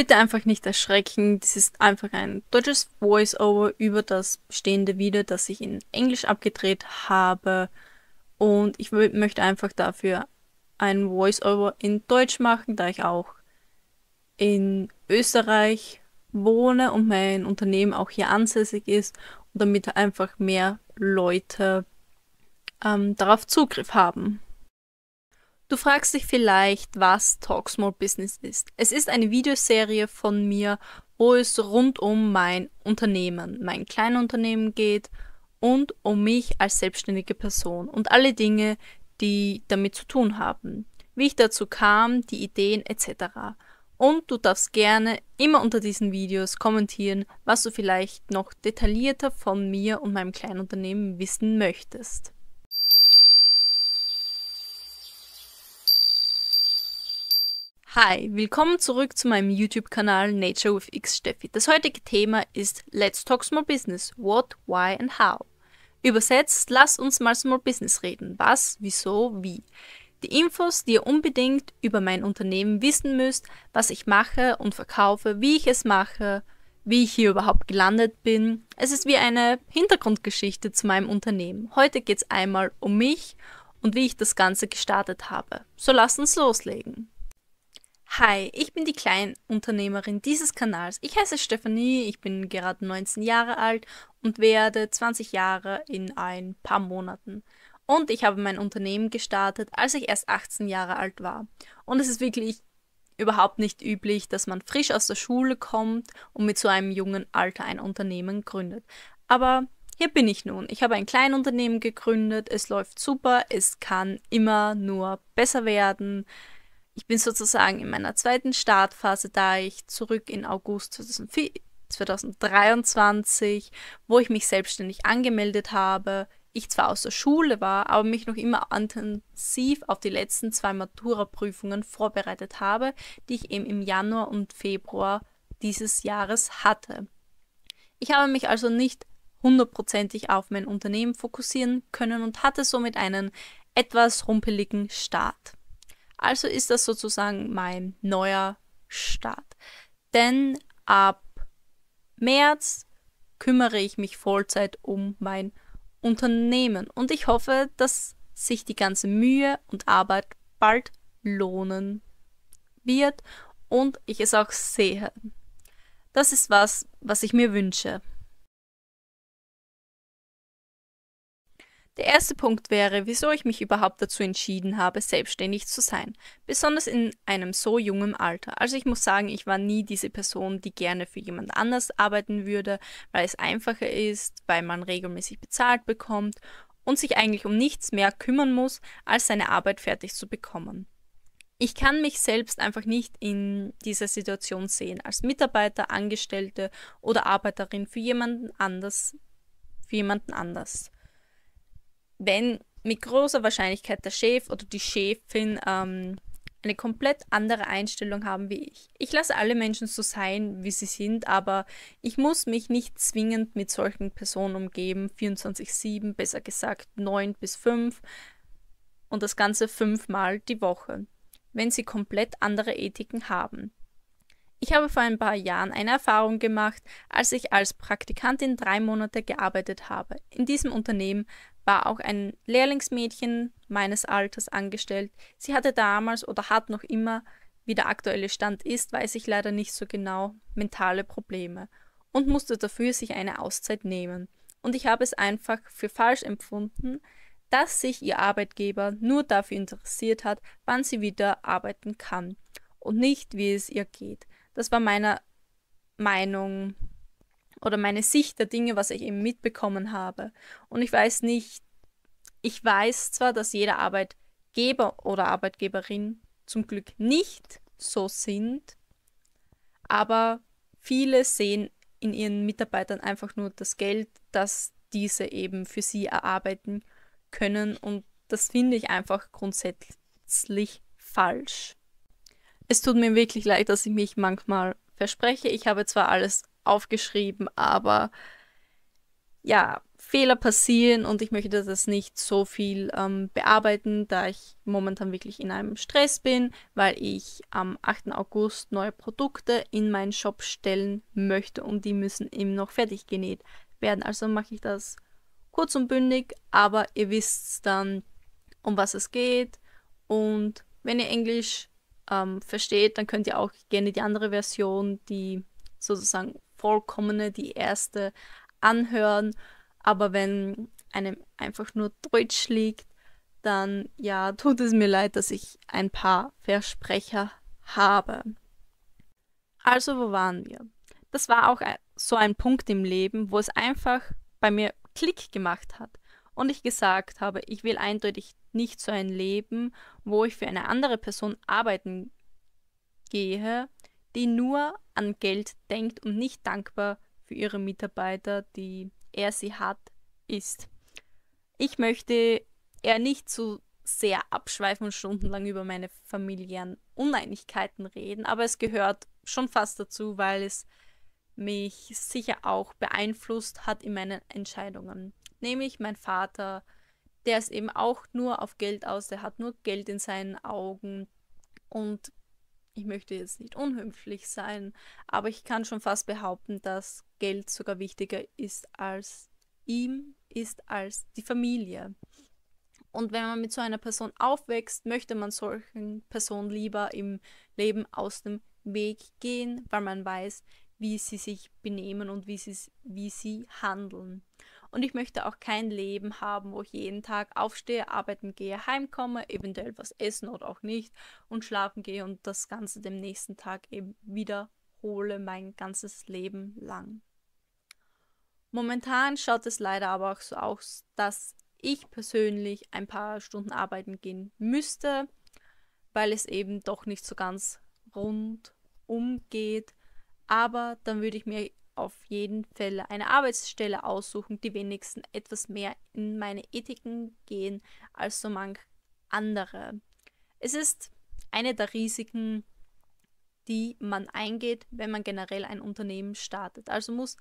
Bitte einfach nicht erschrecken. Das ist einfach ein deutsches Voice-Over über das bestehende Video, das ich in Englisch abgedreht habe. Und ich möchte einfach dafür ein Voice-Over in Deutsch machen, da ich auch in Österreich wohne und mein Unternehmen auch hier ansässig ist und damit einfach mehr Leute ähm, darauf Zugriff haben. Du fragst dich vielleicht, was Talk Small Business ist. Es ist eine Videoserie von mir, wo es rund um mein Unternehmen, mein Kleinunternehmen geht und um mich als selbstständige Person und alle Dinge, die damit zu tun haben, wie ich dazu kam, die Ideen etc. Und du darfst gerne immer unter diesen Videos kommentieren, was du vielleicht noch detaillierter von mir und meinem Kleinunternehmen wissen möchtest. Hi, willkommen zurück zu meinem YouTube-Kanal Nature with X Steffi. Das heutige Thema ist Let's Talk Small Business. What, why and how? Übersetzt, lass uns mal Small Business reden. Was, wieso, wie. Die Infos, die ihr unbedingt über mein Unternehmen wissen müsst, was ich mache und verkaufe, wie ich es mache, wie ich hier überhaupt gelandet bin. Es ist wie eine Hintergrundgeschichte zu meinem Unternehmen. Heute geht es einmal um mich und wie ich das Ganze gestartet habe. So lasst uns loslegen. Hi, ich bin die Kleinunternehmerin dieses Kanals. Ich heiße Stefanie, ich bin gerade 19 Jahre alt und werde 20 Jahre in ein paar Monaten. Und ich habe mein Unternehmen gestartet, als ich erst 18 Jahre alt war. Und es ist wirklich überhaupt nicht üblich, dass man frisch aus der Schule kommt und mit so einem jungen Alter ein Unternehmen gründet. Aber hier bin ich nun. Ich habe ein Kleinunternehmen gegründet, es läuft super, es kann immer nur besser werden. Ich bin sozusagen in meiner zweiten Startphase, da ich zurück in August 2023, wo ich mich selbstständig angemeldet habe, ich zwar aus der Schule war, aber mich noch immer intensiv auf die letzten zwei Matura-Prüfungen vorbereitet habe, die ich eben im Januar und Februar dieses Jahres hatte. Ich habe mich also nicht hundertprozentig auf mein Unternehmen fokussieren können und hatte somit einen etwas rumpeligen Start. Also ist das sozusagen mein neuer Start. Denn ab März kümmere ich mich Vollzeit um mein Unternehmen und ich hoffe, dass sich die ganze Mühe und Arbeit bald lohnen wird und ich es auch sehe. Das ist was, was ich mir wünsche. Der erste Punkt wäre, wieso ich mich überhaupt dazu entschieden habe, selbstständig zu sein, besonders in einem so jungen Alter. Also ich muss sagen, ich war nie diese Person, die gerne für jemand anders arbeiten würde, weil es einfacher ist, weil man regelmäßig bezahlt bekommt und sich eigentlich um nichts mehr kümmern muss, als seine Arbeit fertig zu bekommen. Ich kann mich selbst einfach nicht in dieser Situation sehen, als Mitarbeiter, Angestellte oder Arbeiterin für jemanden anders, für jemanden anders wenn mit großer Wahrscheinlichkeit der Chef oder die Chefin ähm, eine komplett andere Einstellung haben wie ich. Ich lasse alle Menschen so sein, wie sie sind, aber ich muss mich nicht zwingend mit solchen Personen umgeben, 24-7, besser gesagt 9 bis 5 und das Ganze fünfmal die Woche, wenn sie komplett andere Ethiken haben. Ich habe vor ein paar Jahren eine Erfahrung gemacht, als ich als Praktikantin drei Monate gearbeitet habe. In diesem Unternehmen war auch ein Lehrlingsmädchen meines Alters angestellt. Sie hatte damals oder hat noch immer, wie der aktuelle Stand ist, weiß ich leider nicht so genau, mentale Probleme und musste dafür sich eine Auszeit nehmen. Und ich habe es einfach für falsch empfunden, dass sich ihr Arbeitgeber nur dafür interessiert hat, wann sie wieder arbeiten kann und nicht, wie es ihr geht. Das war meiner Meinung oder meine Sicht der Dinge, was ich eben mitbekommen habe. Und ich weiß nicht, ich weiß zwar, dass jeder Arbeitgeber oder Arbeitgeberin zum Glück nicht so sind, aber viele sehen in ihren Mitarbeitern einfach nur das Geld, das diese eben für sie erarbeiten können und das finde ich einfach grundsätzlich falsch. Es tut mir wirklich leid, dass ich mich manchmal verspreche. Ich habe zwar alles aufgeschrieben, aber ja, Fehler passieren und ich möchte das nicht so viel ähm, bearbeiten, da ich momentan wirklich in einem Stress bin, weil ich am 8. August neue Produkte in meinen Shop stellen möchte und die müssen eben noch fertig genäht werden. Also mache ich das kurz und bündig, aber ihr wisst dann, um was es geht und wenn ihr Englisch ähm, versteht, dann könnt ihr auch gerne die andere Version, die sozusagen vollkommene, die erste anhören. Aber wenn einem einfach nur Deutsch liegt, dann ja, tut es mir leid, dass ich ein paar Versprecher habe. Also, wo waren wir? Das war auch äh, so ein Punkt im Leben, wo es einfach bei mir Klick gemacht hat und ich gesagt habe, ich will eindeutig nicht so ein Leben, wo ich für eine andere Person arbeiten gehe, die nur an Geld denkt und nicht dankbar für ihre Mitarbeiter, die er sie hat, ist. Ich möchte eher nicht zu sehr abschweifen und stundenlang über meine familiären Uneinigkeiten reden, aber es gehört schon fast dazu, weil es mich sicher auch beeinflusst hat in meinen Entscheidungen. Nämlich mein Vater, der ist eben auch nur auf Geld aus, der hat nur Geld in seinen Augen und ich möchte jetzt nicht unhöflich sein, aber ich kann schon fast behaupten, dass Geld sogar wichtiger ist als ihm, ist als die Familie. Und wenn man mit so einer Person aufwächst, möchte man solchen Personen lieber im Leben aus dem Weg gehen, weil man weiß, wie sie sich benehmen und wie sie, wie sie handeln. Und ich möchte auch kein Leben haben, wo ich jeden Tag aufstehe, arbeiten gehe, heimkomme, eventuell was essen oder auch nicht und schlafen gehe und das Ganze dem nächsten Tag eben wiederhole mein ganzes Leben lang. Momentan schaut es leider aber auch so aus, dass ich persönlich ein paar Stunden arbeiten gehen müsste, weil es eben doch nicht so ganz rund umgeht. Aber dann würde ich mir auf jeden Fall eine Arbeitsstelle aussuchen, die wenigstens etwas mehr in meine Ethiken gehen als so manch andere. Es ist eine der Risiken, die man eingeht, wenn man generell ein Unternehmen startet. Also muss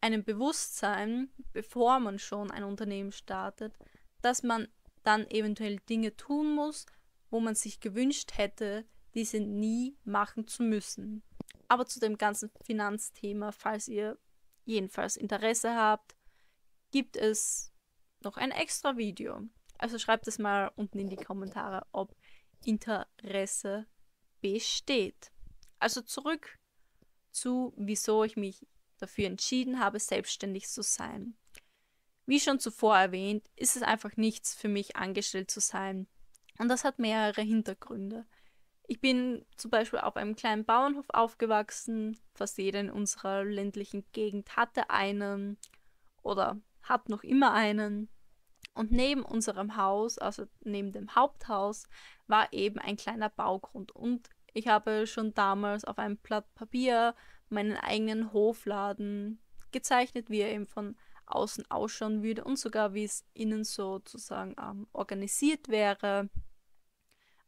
einem bewusst sein, bevor man schon ein Unternehmen startet, dass man dann eventuell Dinge tun muss, wo man sich gewünscht hätte, diese nie machen zu müssen aber zu dem ganzen Finanzthema, falls ihr jedenfalls Interesse habt, gibt es noch ein extra Video. Also schreibt es mal unten in die Kommentare, ob Interesse besteht. Also zurück zu, wieso ich mich dafür entschieden habe, selbstständig zu sein. Wie schon zuvor erwähnt, ist es einfach nichts für mich, angestellt zu sein. Und das hat mehrere Hintergründe. Ich bin zum Beispiel auf einem kleinen Bauernhof aufgewachsen. Fast jeder in unserer ländlichen Gegend hatte einen oder hat noch immer einen. Und neben unserem Haus, also neben dem Haupthaus, war eben ein kleiner Baugrund. Und ich habe schon damals auf einem Blatt Papier meinen eigenen Hofladen gezeichnet, wie er eben von außen ausschauen würde und sogar wie es innen sozusagen ähm, organisiert wäre.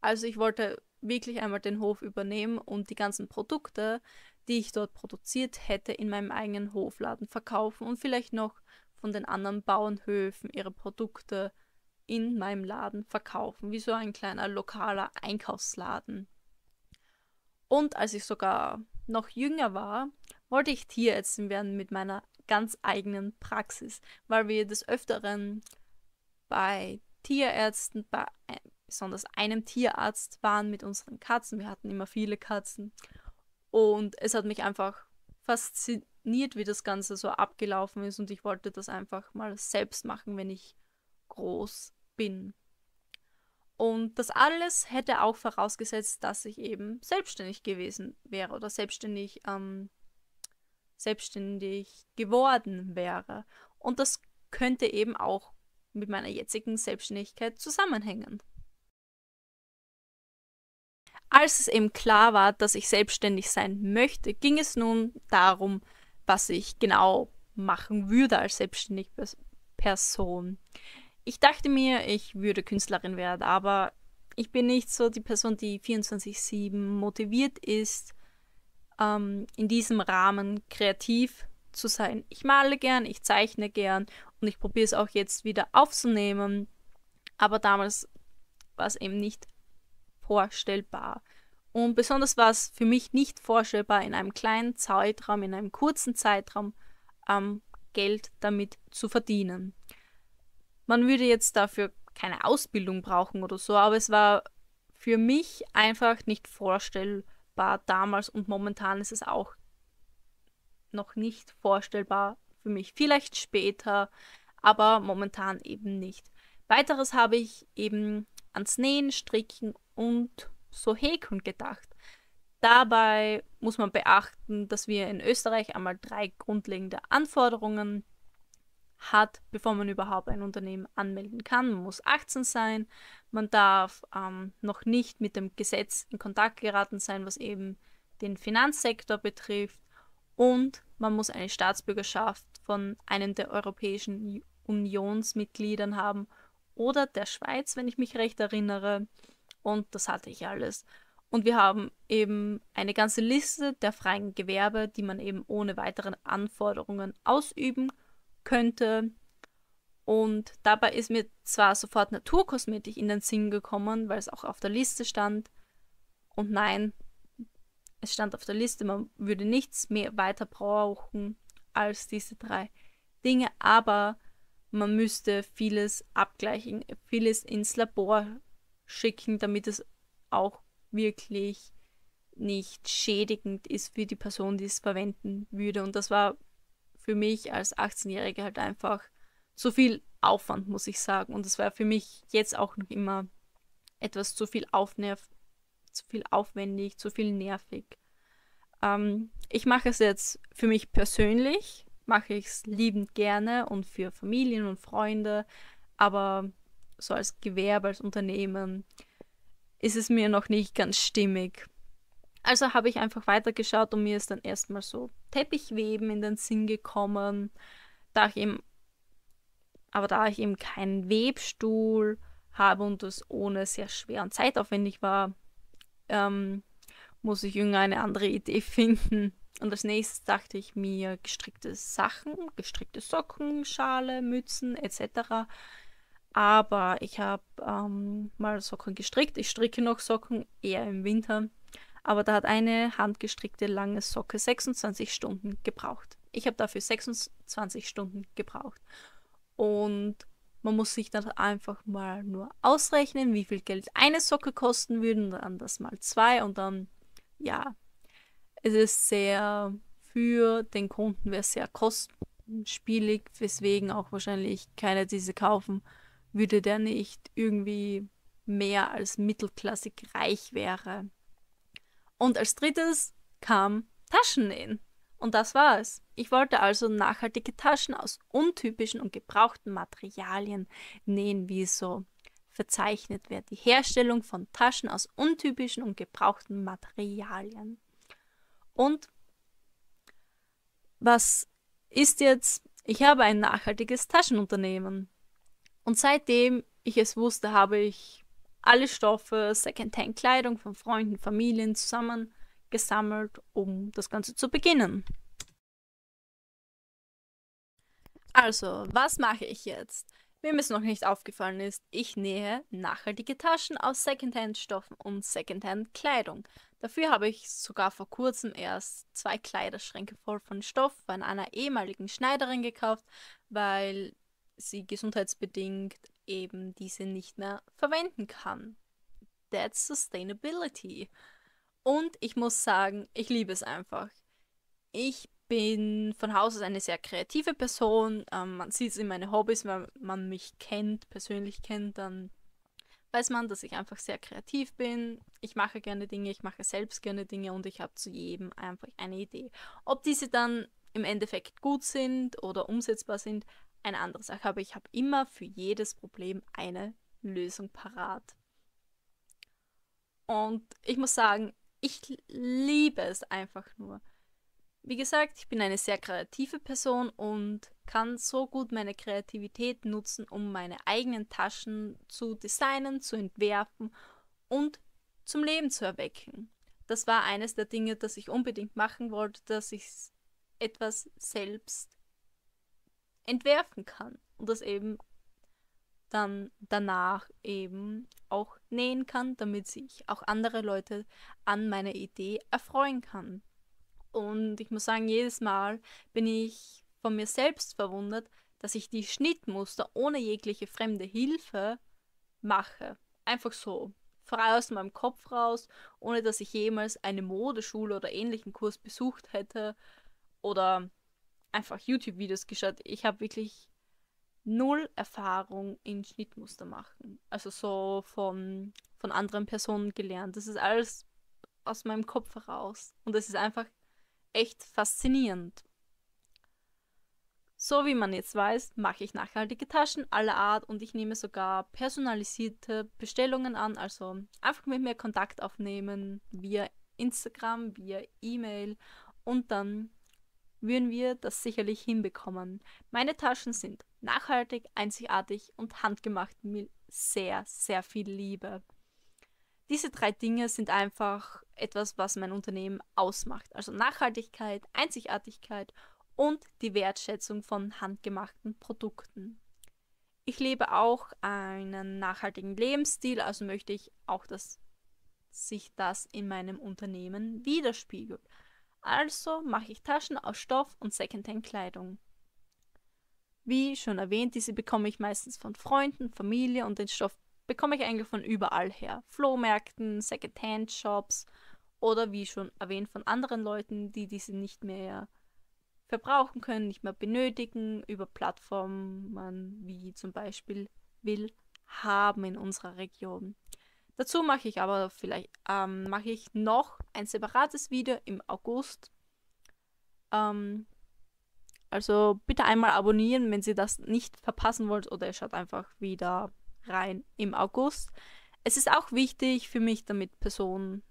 Also ich wollte wirklich einmal den Hof übernehmen und die ganzen Produkte, die ich dort produziert hätte, in meinem eigenen Hofladen verkaufen und vielleicht noch von den anderen Bauernhöfen ihre Produkte in meinem Laden verkaufen, wie so ein kleiner lokaler Einkaufsladen. Und als ich sogar noch jünger war, wollte ich Tierärztin werden mit meiner ganz eigenen Praxis, weil wir des Öfteren bei Tierärzten, bei, besonders einem Tierarzt waren mit unseren Katzen. Wir hatten immer viele Katzen. Und es hat mich einfach fasziniert, wie das Ganze so abgelaufen ist. Und ich wollte das einfach mal selbst machen, wenn ich groß bin. Und das alles hätte auch vorausgesetzt, dass ich eben selbstständig gewesen wäre oder selbstständig, ähm, selbstständig geworden wäre. Und das könnte eben auch mit meiner jetzigen Selbstständigkeit zusammenhängen. Als es eben klar war, dass ich selbstständig sein möchte, ging es nun darum, was ich genau machen würde als selbstständige Person. Ich dachte mir, ich würde Künstlerin werden, aber ich bin nicht so die Person, die 24-7 motiviert ist, ähm, in diesem Rahmen kreativ zu sein. Ich male gern, ich zeichne gern und ich probiere es auch jetzt wieder aufzunehmen, aber damals war es eben nicht vorstellbar. Und besonders war es für mich nicht vorstellbar, in einem kleinen Zeitraum, in einem kurzen Zeitraum ähm, Geld damit zu verdienen. Man würde jetzt dafür keine Ausbildung brauchen oder so, aber es war für mich einfach nicht vorstellbar damals und momentan ist es auch noch nicht vorstellbar für mich. Vielleicht später, aber momentan eben nicht. Weiteres habe ich eben ans Nähen, Stricken und so Häkchen gedacht. Dabei muss man beachten, dass wir in Österreich einmal drei grundlegende Anforderungen hat, bevor man überhaupt ein Unternehmen anmelden kann. Man muss 18 sein, man darf ähm, noch nicht mit dem Gesetz in Kontakt geraten sein, was eben den Finanzsektor betrifft und man muss eine Staatsbürgerschaft von einem der Europäischen Unionsmitgliedern haben oder der Schweiz, wenn ich mich recht erinnere und das hatte ich alles. Und wir haben eben eine ganze Liste der freien Gewerbe, die man eben ohne weiteren Anforderungen ausüben könnte. Und dabei ist mir zwar sofort Naturkosmetik in den Sinn gekommen, weil es auch auf der Liste stand. Und nein, es stand auf der Liste, man würde nichts mehr weiter brauchen als diese drei Dinge, aber man müsste vieles abgleichen, vieles ins Labor schicken, damit es auch wirklich nicht schädigend ist für die Person, die es verwenden würde. Und das war für mich als 18-Jährige halt einfach zu viel Aufwand, muss ich sagen. Und das war für mich jetzt auch noch immer etwas zu viel Aufnerv, zu viel aufwendig, zu viel nervig. Ähm, ich mache es jetzt für mich persönlich, mache ich es liebend gerne und für Familien und Freunde, aber so als Gewerbe, als Unternehmen, ist es mir noch nicht ganz stimmig. Also habe ich einfach weitergeschaut und mir ist dann erstmal so Teppichweben in den Sinn gekommen, da ich eben, aber da ich eben keinen Webstuhl habe und das ohne sehr schwer und zeitaufwendig war, ähm, muss ich irgendeine andere Idee finden. Und als nächstes dachte ich mir gestrickte Sachen, gestrickte Socken, Schale, Mützen etc. Aber ich habe ähm, mal Socken gestrickt. Ich stricke noch Socken, eher im Winter. Aber da hat eine handgestrickte lange Socke 26 Stunden gebraucht. Ich habe dafür 26 Stunden gebraucht. Und man muss sich dann einfach mal nur ausrechnen, wie viel Geld eine Socke kosten würde, und dann das mal zwei und dann, ja, es ist sehr für den Kunden wäre sehr kostspielig, weswegen auch wahrscheinlich keiner diese kaufen würde der nicht irgendwie mehr als mittelklassig reich wäre. Und als drittes kam Taschennähen. Und das war es. Ich wollte also nachhaltige Taschen aus untypischen und gebrauchten Materialien nähen, wie es so verzeichnet wird. Die Herstellung von Taschen aus untypischen und gebrauchten Materialien. Und was ist jetzt? Ich habe ein nachhaltiges Taschenunternehmen. Und seitdem ich es wusste, habe ich alle Stoffe, Secondhand-Kleidung von Freunden, Familien zusammengesammelt, um das Ganze zu beginnen. Also, was mache ich jetzt? Wem es noch nicht aufgefallen ist, ich nähe nachhaltige Taschen aus Secondhand-Stoffen und Secondhand-Kleidung. Dafür habe ich sogar vor kurzem erst zwei Kleiderschränke voll von Stoff von einer ehemaligen Schneiderin gekauft, weil sie gesundheitsbedingt eben diese nicht mehr verwenden kann. That's Sustainability. Und ich muss sagen, ich liebe es einfach. Ich bin von Haus aus eine sehr kreative Person. Ähm, man sieht es in meinen Hobbys, wenn man mich kennt, persönlich kennt, dann weiß man, dass ich einfach sehr kreativ bin. Ich mache gerne Dinge, ich mache selbst gerne Dinge und ich habe zu jedem einfach eine Idee. Ob diese dann im Endeffekt gut sind oder umsetzbar sind, eine andere Sache. Aber ich habe immer für jedes Problem eine Lösung parat. Und ich muss sagen, ich liebe es einfach nur. Wie gesagt, ich bin eine sehr kreative Person und kann so gut meine Kreativität nutzen, um meine eigenen Taschen zu designen, zu entwerfen und zum Leben zu erwecken. Das war eines der Dinge, das ich unbedingt machen wollte, dass ich etwas selbst entwerfen kann und das eben dann danach eben auch nähen kann, damit sich auch andere Leute an meiner Idee erfreuen kann. Und ich muss sagen, jedes Mal bin ich von mir selbst verwundert, dass ich die Schnittmuster ohne jegliche fremde Hilfe mache. Einfach so, frei aus meinem Kopf raus, ohne dass ich jemals eine Modeschule oder ähnlichen Kurs besucht hätte oder einfach YouTube-Videos geschaut. Ich habe wirklich null Erfahrung in Schnittmuster machen. Also so von, von anderen Personen gelernt. Das ist alles aus meinem Kopf heraus. Und es ist einfach echt faszinierend. So wie man jetzt weiß, mache ich nachhaltige Taschen aller Art und ich nehme sogar personalisierte Bestellungen an. Also einfach mit mir Kontakt aufnehmen via Instagram, via E-Mail und dann würden wir das sicherlich hinbekommen. Meine Taschen sind nachhaltig, einzigartig und handgemacht mit sehr, sehr viel Liebe. Diese drei Dinge sind einfach etwas, was mein Unternehmen ausmacht. Also Nachhaltigkeit, Einzigartigkeit und die Wertschätzung von handgemachten Produkten. Ich lebe auch einen nachhaltigen Lebensstil, also möchte ich auch, dass sich das in meinem Unternehmen widerspiegelt. Also mache ich Taschen aus Stoff und Secondhand-Kleidung. Wie schon erwähnt, diese bekomme ich meistens von Freunden, Familie und den Stoff bekomme ich eigentlich von überall her. Flohmärkten, Secondhand-Shops oder wie schon erwähnt von anderen Leuten, die diese nicht mehr verbrauchen können, nicht mehr benötigen, über Plattformen wie zum Beispiel Will haben in unserer Region. Dazu mache ich aber vielleicht, ähm, mache ich noch ein separates Video im August. Ähm, also bitte einmal abonnieren, wenn Sie das nicht verpassen wollt oder ihr schaut einfach wieder rein im August. Es ist auch wichtig für mich, damit Personen,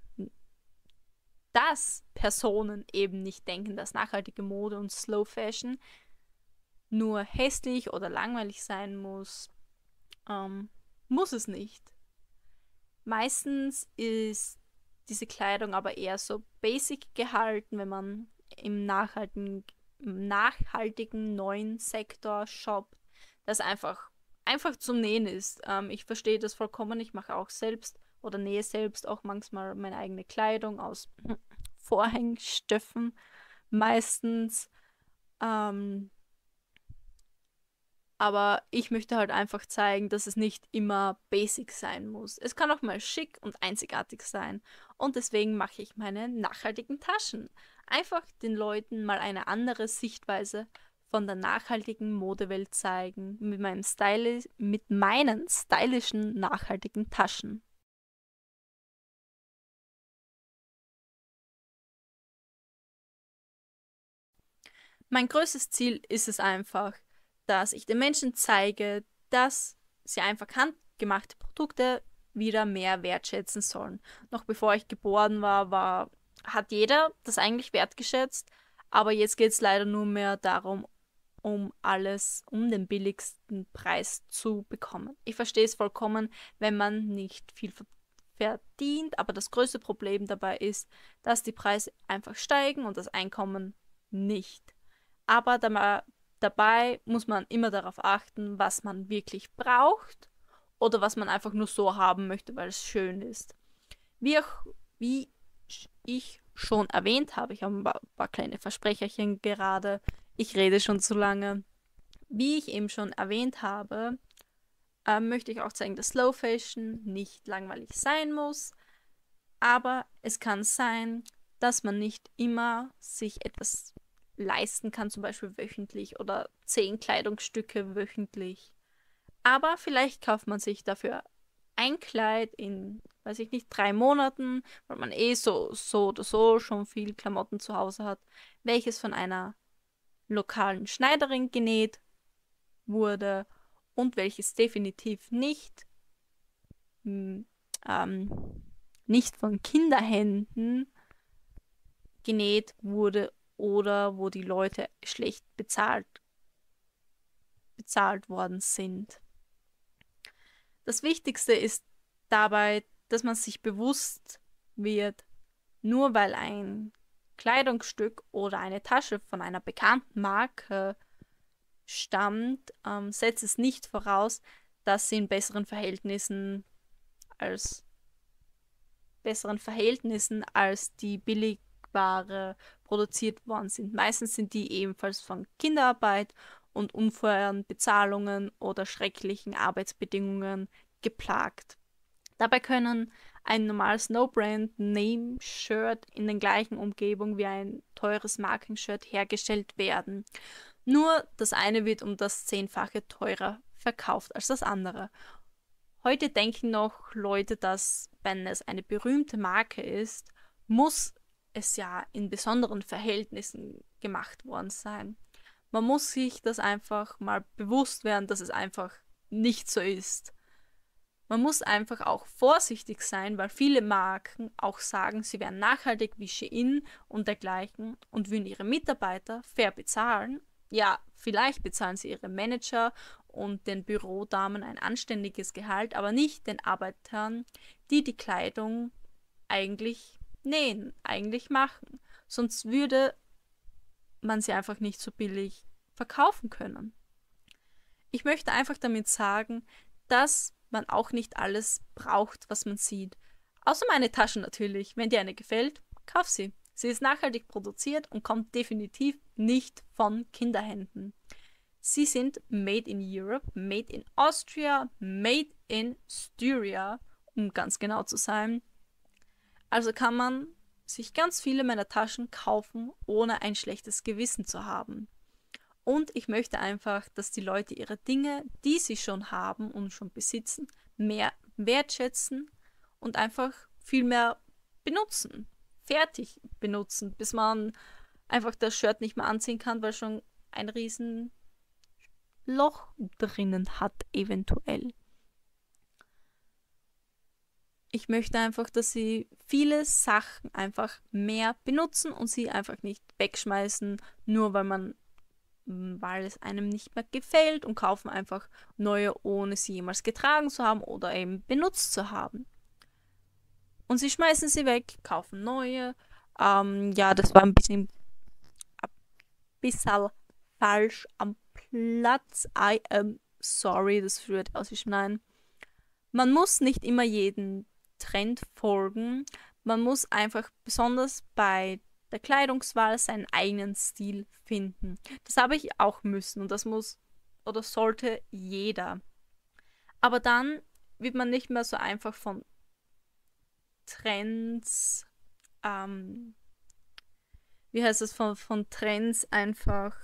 dass Personen eben nicht denken, dass nachhaltige Mode und Slow Fashion nur hässlich oder langweilig sein muss. Ähm, muss es nicht. Meistens ist diese Kleidung aber eher so basic gehalten, wenn man im nachhaltigen, nachhaltigen neuen Sektor shoppt, das einfach, einfach zum Nähen ist. Ähm, ich verstehe das vollkommen. Ich mache auch selbst oder nähe selbst auch manchmal meine eigene Kleidung aus Vorhängstöffen meistens. Ähm, aber ich möchte halt einfach zeigen, dass es nicht immer basic sein muss. Es kann auch mal schick und einzigartig sein. Und deswegen mache ich meine nachhaltigen Taschen. Einfach den Leuten mal eine andere Sichtweise von der nachhaltigen Modewelt zeigen, mit, meinem Styli mit meinen stylischen, nachhaltigen Taschen. Mein größtes Ziel ist es einfach, dass ich den Menschen zeige, dass sie einfach handgemachte Produkte wieder mehr wertschätzen sollen. Noch bevor ich geboren war, war hat jeder das eigentlich wertgeschätzt, aber jetzt geht es leider nur mehr darum, um alles um den billigsten Preis zu bekommen. Ich verstehe es vollkommen, wenn man nicht viel verdient, aber das größte Problem dabei ist, dass die Preise einfach steigen und das Einkommen nicht. Aber da Dabei muss man immer darauf achten, was man wirklich braucht oder was man einfach nur so haben möchte, weil es schön ist. Wie, auch, wie ich schon erwähnt habe, ich habe ein paar, paar kleine Versprecherchen gerade, ich rede schon zu lange. Wie ich eben schon erwähnt habe, äh, möchte ich auch zeigen, dass Slow Fashion nicht langweilig sein muss, aber es kann sein, dass man nicht immer sich etwas leisten kann, zum Beispiel wöchentlich oder zehn Kleidungsstücke wöchentlich. Aber vielleicht kauft man sich dafür ein Kleid in, weiß ich nicht, drei Monaten, weil man eh so, so oder so schon viel Klamotten zu Hause hat, welches von einer lokalen Schneiderin genäht wurde und welches definitiv nicht, hm, ähm, nicht von Kinderhänden genäht wurde oder wo die Leute schlecht bezahlt, bezahlt worden sind. Das Wichtigste ist dabei, dass man sich bewusst wird, nur weil ein Kleidungsstück oder eine Tasche von einer bekannten Marke stammt, ähm, setzt es nicht voraus, dass sie in besseren Verhältnissen als besseren Verhältnissen als die billig Billigware produziert worden sind. Meistens sind die ebenfalls von Kinderarbeit und unfeuern Bezahlungen oder schrecklichen Arbeitsbedingungen geplagt. Dabei können ein normales No-Brand-Name-Shirt in den gleichen Umgebung wie ein teures Marking-Shirt hergestellt werden. Nur das eine wird um das Zehnfache teurer verkauft als das andere. Heute denken noch Leute, dass, wenn es eine berühmte Marke ist, muss es ja in besonderen Verhältnissen gemacht worden sein. Man muss sich das einfach mal bewusst werden, dass es einfach nicht so ist. Man muss einfach auch vorsichtig sein, weil viele Marken auch sagen, sie wären nachhaltig wie Shein und dergleichen und würden ihre Mitarbeiter fair bezahlen. Ja, vielleicht bezahlen sie ihre Manager und den Bürodamen ein anständiges Gehalt, aber nicht den Arbeitern, die die Kleidung eigentlich Nähen eigentlich machen. Sonst würde man sie einfach nicht so billig verkaufen können. Ich möchte einfach damit sagen, dass man auch nicht alles braucht, was man sieht. Außer meine Tasche natürlich. Wenn dir eine gefällt, kauf sie. Sie ist nachhaltig produziert und kommt definitiv nicht von Kinderhänden. Sie sind made in Europe, made in Austria, made in Styria, um ganz genau zu sein. Also kann man sich ganz viele meiner Taschen kaufen, ohne ein schlechtes Gewissen zu haben. Und ich möchte einfach, dass die Leute ihre Dinge, die sie schon haben und schon besitzen, mehr wertschätzen und einfach viel mehr benutzen. Fertig benutzen, bis man einfach das Shirt nicht mehr anziehen kann, weil schon ein riesen Loch drinnen hat, eventuell. Ich möchte einfach, dass sie viele Sachen einfach mehr benutzen und sie einfach nicht wegschmeißen, nur weil man weil es einem nicht mehr gefällt und kaufen einfach neue, ohne sie jemals getragen zu haben oder eben benutzt zu haben. Und sie schmeißen sie weg, kaufen neue. Ähm, ja, das war ein bisschen, ein bisschen falsch am Platz. I am sorry, das aus früher ausgeschneiden. Man muss nicht immer jeden Trend folgen. Man muss einfach besonders bei der Kleidungswahl seinen eigenen Stil finden. Das habe ich auch müssen und das muss oder sollte jeder. Aber dann wird man nicht mehr so einfach von Trends, ähm, wie heißt es, von, von Trends einfach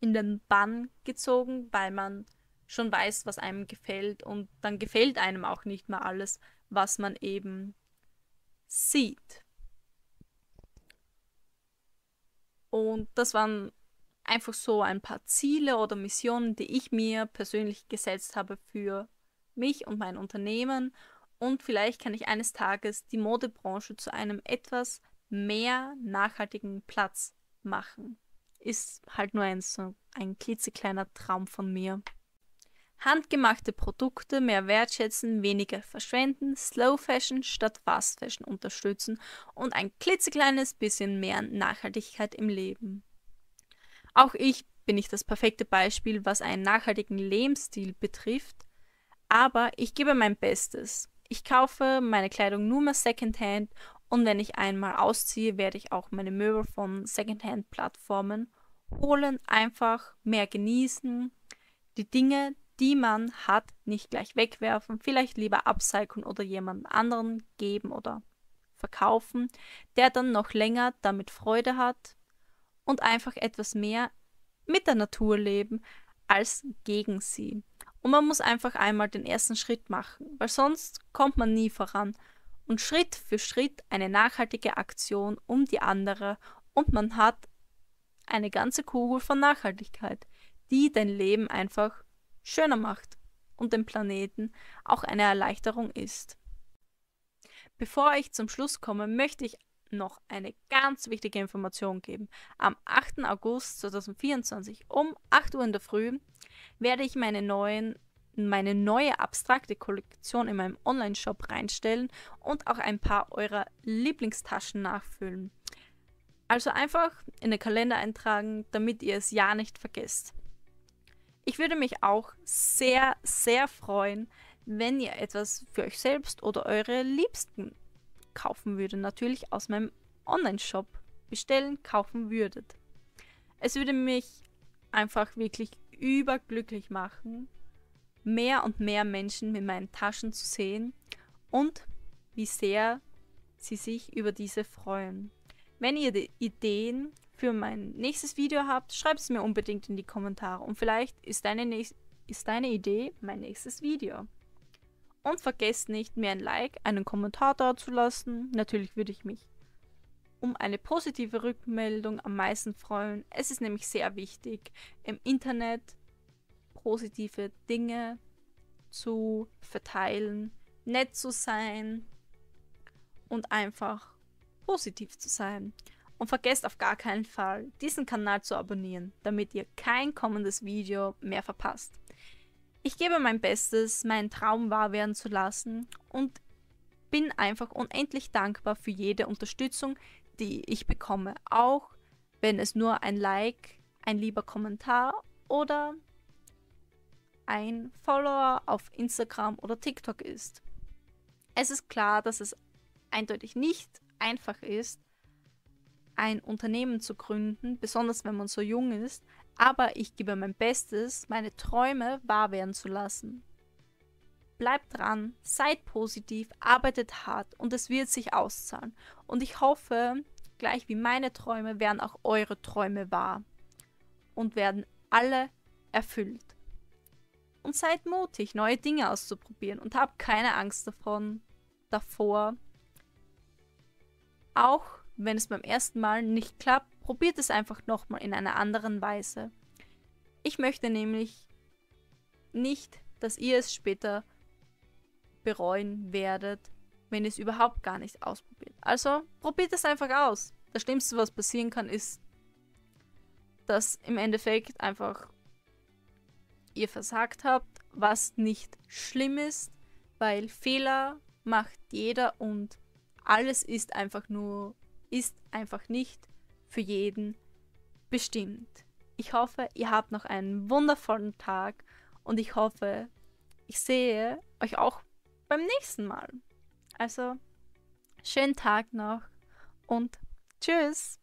in den Bann gezogen, weil man schon weiß, was einem gefällt und dann gefällt einem auch nicht mehr alles, was man eben sieht. Und das waren einfach so ein paar Ziele oder Missionen, die ich mir persönlich gesetzt habe für mich und mein Unternehmen. Und vielleicht kann ich eines Tages die Modebranche zu einem etwas mehr nachhaltigen Platz machen. Ist halt nur ein, so ein klitzekleiner Traum von mir. Handgemachte Produkte mehr wertschätzen, weniger verschwenden, Slow Fashion statt Fast Fashion unterstützen und ein klitzekleines bisschen mehr Nachhaltigkeit im Leben. Auch ich bin nicht das perfekte Beispiel, was einen nachhaltigen Lebensstil betrifft, aber ich gebe mein Bestes. Ich kaufe meine Kleidung nur mehr Secondhand und wenn ich einmal ausziehe, werde ich auch meine Möbel von Secondhand-Plattformen holen, einfach mehr genießen, die Dinge, die man hat, nicht gleich wegwerfen, vielleicht lieber upcyclen oder jemand anderen geben oder verkaufen, der dann noch länger damit Freude hat und einfach etwas mehr mit der Natur leben als gegen sie. Und man muss einfach einmal den ersten Schritt machen, weil sonst kommt man nie voran. Und Schritt für Schritt eine nachhaltige Aktion um die andere und man hat eine ganze Kugel von Nachhaltigkeit, die dein Leben einfach schöner macht und dem Planeten auch eine Erleichterung ist. Bevor ich zum Schluss komme, möchte ich noch eine ganz wichtige Information geben. Am 8. August 2024 um 8 Uhr in der Früh werde ich meine, neuen, meine neue abstrakte Kollektion in meinem Online-Shop reinstellen und auch ein paar eurer Lieblingstaschen nachfüllen. Also einfach in den Kalender eintragen, damit ihr es ja nicht vergesst. Ich würde mich auch sehr, sehr freuen, wenn ihr etwas für euch selbst oder eure Liebsten kaufen würdet. Natürlich aus meinem Online-Shop bestellen, kaufen würdet. Es würde mich einfach wirklich überglücklich machen, mehr und mehr Menschen mit meinen Taschen zu sehen und wie sehr sie sich über diese freuen. Wenn ihr die Ideen für mein nächstes Video habt, schreibt es mir unbedingt in die Kommentare und vielleicht ist deine, ist deine Idee mein nächstes Video. Und vergesst nicht, mir ein Like, einen Kommentar da zu lassen. Natürlich würde ich mich um eine positive Rückmeldung am meisten freuen. Es ist nämlich sehr wichtig, im Internet positive Dinge zu verteilen, nett zu sein und einfach positiv zu sein. Und vergesst auf gar keinen Fall, diesen Kanal zu abonnieren, damit ihr kein kommendes Video mehr verpasst. Ich gebe mein Bestes, meinen Traum wahr werden zu lassen und bin einfach unendlich dankbar für jede Unterstützung, die ich bekomme. Auch wenn es nur ein Like, ein lieber Kommentar oder ein Follower auf Instagram oder TikTok ist. Es ist klar, dass es eindeutig nicht einfach ist, ein Unternehmen zu gründen, besonders wenn man so jung ist, aber ich gebe mein Bestes, meine Träume wahr werden zu lassen. Bleibt dran, seid positiv, arbeitet hart und es wird sich auszahlen. Und ich hoffe, gleich wie meine Träume werden auch eure Träume wahr und werden alle erfüllt. Und seid mutig, neue Dinge auszuprobieren und habt keine Angst davon, davor, auch wenn es beim ersten Mal nicht klappt, probiert es einfach nochmal in einer anderen Weise. Ich möchte nämlich nicht, dass ihr es später bereuen werdet, wenn ihr es überhaupt gar nicht ausprobiert. Also probiert es einfach aus. Das Schlimmste, was passieren kann, ist, dass im Endeffekt einfach ihr versagt habt, was nicht schlimm ist, weil Fehler macht jeder und alles ist einfach nur ist einfach nicht für jeden bestimmt. Ich hoffe, ihr habt noch einen wundervollen Tag und ich hoffe, ich sehe euch auch beim nächsten Mal. Also, schönen Tag noch und tschüss!